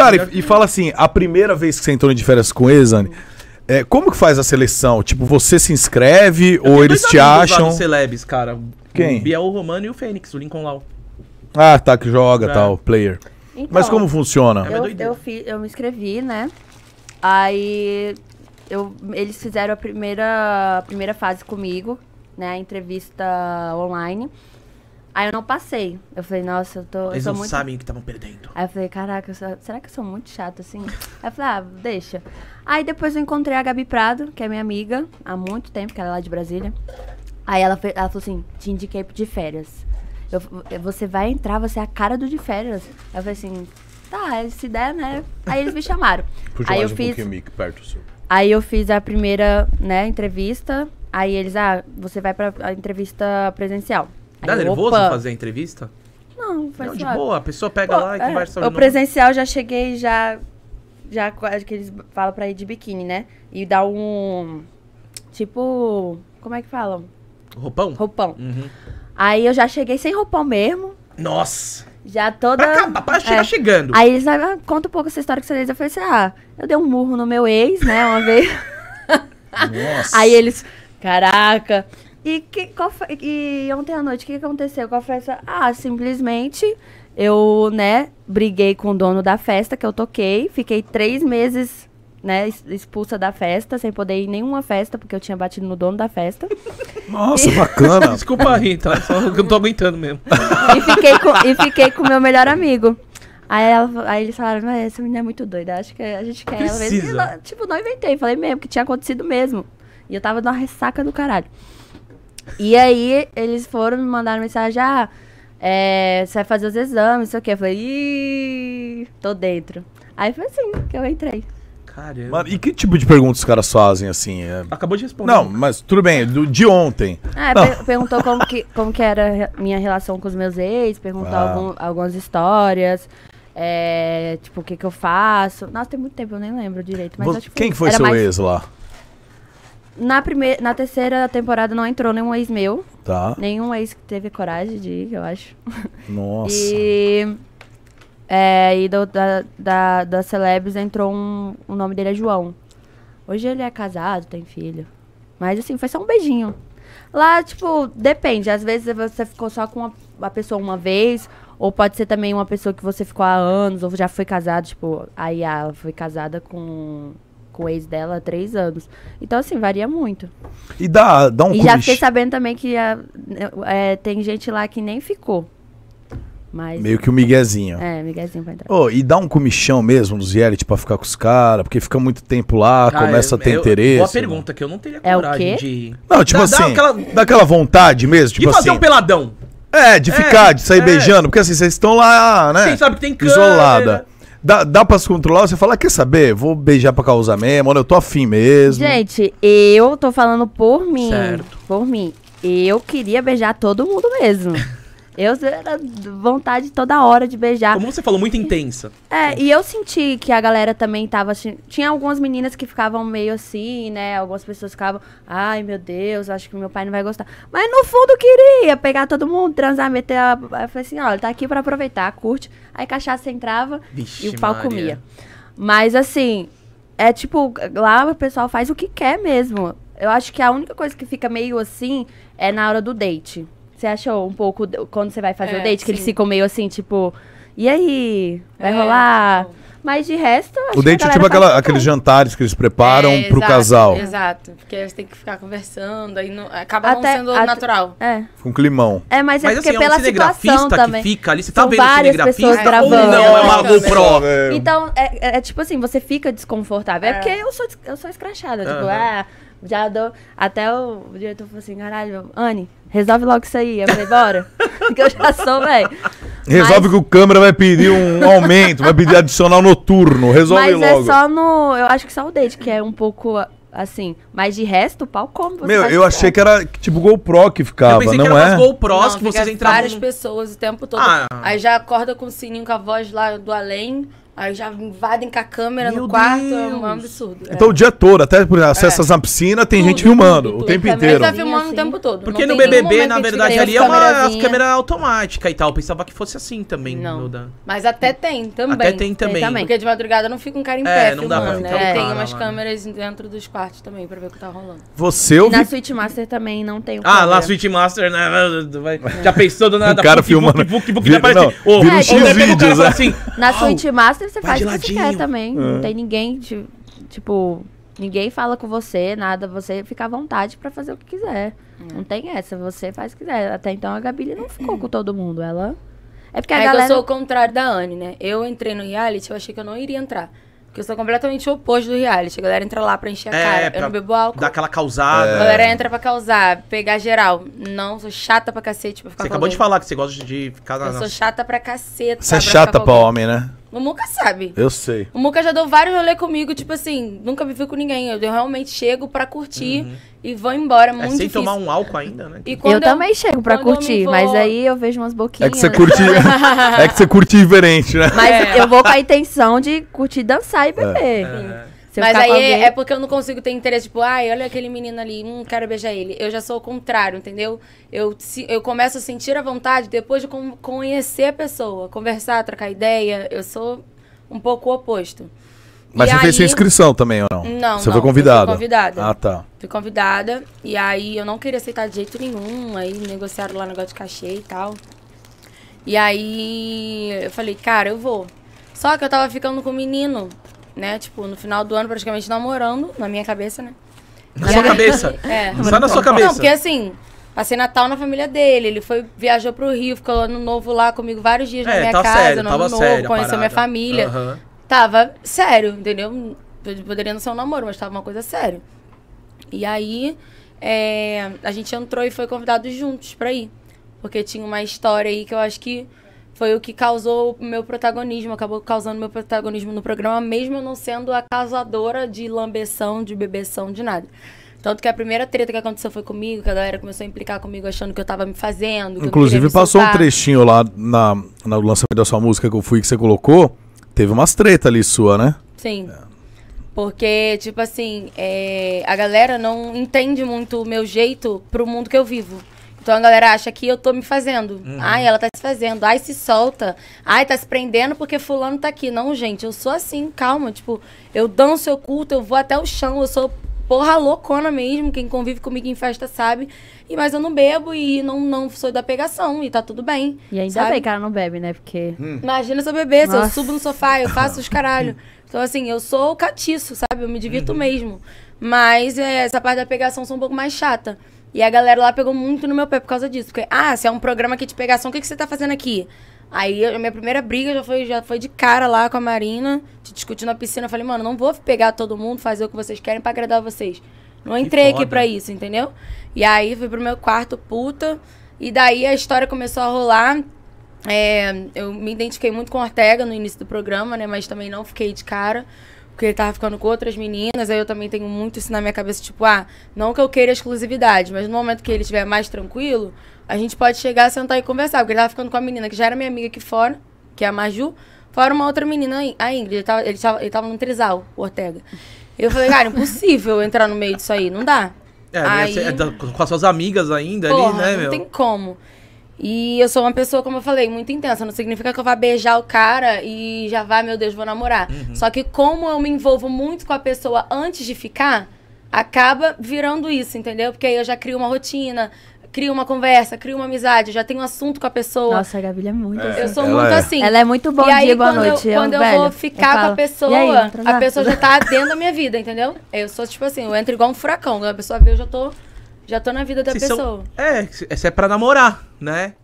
Cara, e, e, fala assim: a primeira vez que você entrou de férias com o Exane. É, como que faz a seleção? Tipo, você se inscreve eu ou eles te acham? Lá Celebs, cara. Quem? O Biel Romano e o Fênix, o Lincoln Lau. Ah, tá, que joga é. tal, player. Então, Mas como funciona? Eu, é eu, fi, eu me inscrevi, né? Aí eu, eles fizeram a primeira, a primeira fase comigo, né? A entrevista online. Aí eu não passei. Eu falei, nossa, eu tô. Eles eu não muito... sabem o que estavam perdendo. Aí eu falei, caraca, eu sou... será que eu sou muito chata assim? Aí eu falei, ah, deixa. Aí depois eu encontrei a Gabi Prado, que é minha amiga há muito tempo, que ela é lá de Brasília. Aí ela, foi... ela falou assim: te indiquei de férias. Eu... Você vai entrar, você é a cara do de férias. Aí eu falei assim: tá, se der, né? Aí eles me chamaram. Puxa Aí eu um fiz. perto do Aí eu fiz a primeira né, entrevista. Aí eles, ah, você vai pra entrevista presencial. Dá tá Aí, nervoso opa. fazer a entrevista? Não, faz Não, de boa, a pessoa pega Pô, lá e é, conversa sobre O presencial já cheguei, já. Já que eles falam pra ir de biquíni, né? E dá um. Tipo. Como é que falam? Roupão? Roupão. Uhum. Aí eu já cheguei sem roupão mesmo. Nossa! Já toda. Pra, cá, pra chegar é. chegando. Aí eles ah, conta um pouco essa história que você fez. Eu falei assim: ah, eu dei um murro no meu ex, né? Uma vez. Nossa. Aí eles. Caraca. E, que, qual foi, e ontem à noite, o que, aconteceu com a festa? Ah, simplesmente eu, né, briguei com o dono da festa que eu toquei. Fiquei três meses, né, expulsa da festa, sem poder ir em nenhuma festa, porque eu tinha batido no dono da festa. Nossa, e... bacana. Desculpa aí, tá? Só eu não tô aguentando mesmo. e fiquei com, e fiquei com meu melhor amigo. Aí, ela, aí eles falaram, mas essa menina é muito doida, acho que a gente quer Precisa. ela mesmo. tipo, não inventei, falei mesmo, que tinha acontecido mesmo. E eu tava numa ressaca do caralho. E aí eles foram me mandaram mensagem, ah, é, você vai fazer os exames, sei o quê. Eu falei, Ih, tô dentro. Aí foi assim que eu entrei. Caramba. Mano, e que tipo de pergunta os caras fazem assim? É... Acabou de responder. Não, mas tudo bem, do, de ontem. É, per perguntou como que, como que era minha relação com os meus ex, perguntou ah. algum, algumas histórias. É, tipo, o que que eu faço? Nossa, tem muito tempo, eu nem lembro direito. Mas, Quem que foi, foi seu mais... ex lá? Na, primeira, na terceira temporada não entrou nenhum ex meu. Tá. Nenhum ex que teve coragem de ir, eu acho. Nossa. E. É, e do, da, da, da Celebs entrou um. O nome dele é João. Hoje ele é casado, tem filho. Mas assim, foi só um beijinho. Lá, tipo, depende. Às vezes você ficou só com a pessoa uma vez, ou pode ser também uma pessoa que você ficou há anos, ou já foi casado, tipo, aí ah, ela foi casada com com o ex dela há três anos. Então, assim, varia muito. E dá, dá um E já fiquei sabendo também que a, ah, é, tem gente lá que nem ficou. Mas, Meio que o miguezinho. É, miguezinho pra entrar. Oh, e dá um comichão mesmo nos reality tipo, pra ficar com os caras, porque fica muito tempo lá, ah, começa a ter eu, interesse. Boa né? pergunta, que eu não teria é coragem é de... Não, tipo dá, assim, dá aquela... dá aquela... vontade mesmo, tipo de fazer assim... um peladão. É, de é, ficar, é, de sair é. beijando, porque assim, vocês estão lá, né? Quem sabe que tem câmera. Isolada. Dá, dá pra se controlar? Você fala, ah, quer saber? Vou beijar pra causar mesmo, olha, eu tô afim mesmo. Gente, eu tô falando por mim. Certo. Por mim. Eu queria beijar todo mundo mesmo. Eu era vontade toda hora de beijar. Como você falou, muito intensa. É, e eu senti que a galera também tava. Assim, tinha algumas meninas que ficavam meio assim, né? Algumas pessoas ficavam, ai meu Deus, acho que meu pai não vai gostar. Mas no fundo queria pegar todo mundo, transar, meter a. Eu falei assim, olha, tá aqui para aproveitar, curte. Aí cachaça entrava Vixe e o pau Maria. comia. Mas assim, é tipo, lá o pessoal faz o que quer mesmo. Eu acho que a única coisa que fica meio assim é na hora do date. Você achou um pouco, quando você vai fazer é, o date, que sim. eles ficam meio assim, tipo, e aí? Vai é, rolar? Tipo, mas de resto. O date é tipo tá aquela, aqueles jantares que eles preparam é, pro exato, casal. Exato. Porque eles têm que ficar conversando, aí não, acaba até, não sendo até, natural. É. Com um climão. É, mas é porque assim, é um pela situação também. fica ali, você tá São tá vendo o cinegrafista gravando. ou não, é uma GoPro. Então, é, é, é, tipo assim, você fica desconfortável. É, é. porque eu sou, eu sou escrachada, tipo, ah, já dou. Até o diretor falou assim: caralho, Anne, resolve logo isso aí. Eu falei, bora. que eu já sou, velho. Resolve mas... que o câmera vai pedir um aumento, vai pedir adicional noturno. Resolve mas é logo. Mas é só no. Eu acho que só o date, que é um pouco assim. Mas de resto, o pau como? Você Meu, eu achei que era tipo GoPro que ficava, eu não que era é? GoPros não, que vocês entravam. Várias pessoas o tempo todo. Ah. Aí já acorda com o sininho com a voz lá do além. Aí já invadem com a câmera Meu no quarto, Deus. é um absurdo. Então é. o dia todo, até por acessas é. na piscina, tem tudo, gente filmando tudo, tudo. o tempo é, inteiro. Tá filmando assim. o tempo todo. Porque no BBB, na verdade, ali é uma câmera automática e tal. Eu pensava que fosse assim também. Não. Da... Mas até tem também. Até tem também. tem também. Porque de madrugada não fica um cara em é, pé não filmando, dá pra né? tem umas câmeras dentro dos quartos também pra ver o que tá rolando. Você ouviu? Na Switch Master também não tem o Ah, na Switch Master, né? Já pensou do nada? O cara filmando. Vira tá é, uns X-Vídeos, né? assim. Na Switch Master você faz o que quiser você quer também. Não é. tem ninguém, de, tipo, ninguém fala com você, nada. Você fica à vontade para fazer o que quiser. É. Não tem essa, você faz o que quiser. Até então a Gabi não ficou com todo mundo, ela... É porque a é galera... eu sou o contrário da Anne, né? Eu entrei no reality, eu achei que eu não iria entrar. Porque eu sou completamente oposto do reality. A galera entra lá pra encher a é, cara. eu não bebo álcool. Dá aquela causada. É. A galera entra pra causar, pegar geral. Não, sou chata pra cacete pra ficar Você acabou de falar que você gosta de ficar na. Eu sou chata pra cacete. Você é chata pra, pra homem, né? O Muca sabe. Eu sei. O Muca já deu vários rolês comigo, tipo assim, nunca me com ninguém. Eu, realmente chego pra curtir uhum. e vou embora. É sem difícil. tomar um álcool ainda, né? E eu, eu, também chego pra curtir, vou... mas aí eu vejo umas boquinhas. É que você curte, é que você curte diferente, né? Mas é. eu vou com a intenção de curtir, dançar e beber. É. Você Mas aí é porque eu não consigo ter interesse, tipo, ai, olha aquele menino ali, não hum, quero beijar ele. Eu já sou o contrário, entendeu? Eu, se, eu começo a sentir a vontade depois de conhecer a pessoa, conversar, trocar ideia. Eu sou um pouco o oposto. Mas e você aí... fez sua inscrição também, ou não? Não, Você não, foi convidada? Fui convidada. Ah, tá. Fui convidada, e aí eu não queria aceitar de jeito nenhum, aí negociaram lá negócio de cachê e tal. E aí eu falei, cara, eu vou. Só que eu tava ficando com o menino né? Tipo, no final do ano, praticamente namorando, na minha cabeça, né? Na e sua aí, cabeça? É. Só na sua cabeça. Não, porque assim, Passei Natal na família dele. Ele foi, viajou pro Rio, ficou ano novo lá comigo vários dias é, na minha casa, sério, no ano novo, sério, conheceu minha família. Uhum. Tava sério, entendeu? Poderia não ser um namoro, mas tava uma coisa séria. E aí, é, a gente entrou e foi convidado juntos pra ir. Porque tinha uma história aí que eu acho que foi o que causou o meu protagonismo, acabou causando meu protagonismo no programa, mesmo eu não sendo a causadora de lambeção, de bebeção, de nada. Tanto que a primeira treta que aconteceu foi comigo, que a galera começou a implicar comigo achando que eu tava me fazendo. Inclusive, me passou um trechinho lá na, na lançamento da sua música que eu fui, que você colocou. Teve umas treta ali sua, né? Sim. É. Porque, tipo assim, é, a galera não entende muito o meu jeito pro mundo que eu vivo. Então a galera acha que eu tô me fazendo. Uhum. Ai, ela tá se fazendo. Ai, se solta. Ai, tá se prendendo porque fulano tá aqui. Não, gente, eu sou assim, calma. Tipo, eu danço, eu culto, eu vou até o chão, eu sou porra loucona mesmo. Quem convive comigo em festa sabe. E, mas eu não bebo e não, não sou da pegação. E tá tudo bem. E ainda sabe? bem que ela não bebe, né? Porque. Hum. Imagina se eu beber, se eu subo no sofá, eu faço os caralho. Então, assim, eu sou catiço, sabe? Eu me divirto uhum. mesmo. Mas é, essa parte da pegação sou um pouco mais chata. E a galera lá pegou muito no meu pé por causa disso. Porque, ah, se é um programa aqui de pegação, o que, que você tá fazendo aqui? Aí a minha primeira briga já foi, já foi de cara lá com a Marina, discutindo na piscina. Eu falei, mano, não vou pegar todo mundo, fazer o que vocês querem para agradar vocês. Não entrei aqui pra isso, entendeu? E aí fui pro meu quarto, puta. E daí a história começou a rolar. É, eu me identifiquei muito com Ortega no início do programa, né? Mas também não fiquei de cara porque ele tava ficando com outras meninas, aí eu também tenho muito isso na minha cabeça, tipo, ah, não que eu queira exclusividade, mas no momento que ele estiver mais tranquilo, a gente pode chegar, sentar e conversar, porque ele tava ficando com a menina que já era minha amiga aqui fora, que é a Maju, fora uma outra menina, a Ingrid, ele tava, ele tava, ele tava num trisal, o Ortega. Eu falei, cara, impossível entrar no meio disso aí, não dá. É, é aí... é, é, é com as suas amigas ainda Porra, ali, né, não meu? Não tem como. E eu sou uma pessoa, como eu falei, muito intensa. Não significa que eu vá beijar o cara e já vá, meu Deus, vou namorar. Uhum. Só que como eu me envolvo muito com a pessoa antes de ficar, acaba virando isso, entendeu? Porque aí eu já crio uma rotina, crio uma conversa, crio uma amizade, já tenho um assunto com a pessoa. Nossa, a Gabi é muito é, assim. Eu sou muito é. assim. Ela é muito bom e aí, boa noite. Eu, quando eu, velho, vou ficar eu falo, com a pessoa, aí, a pessoa já tá dentro da minha vida, entendeu? Eu sou tipo assim, eu entro igual um furacão. A pessoa vê, eu já tô já tô na vida da se pessoa. São... É, essa é pra namorar, né?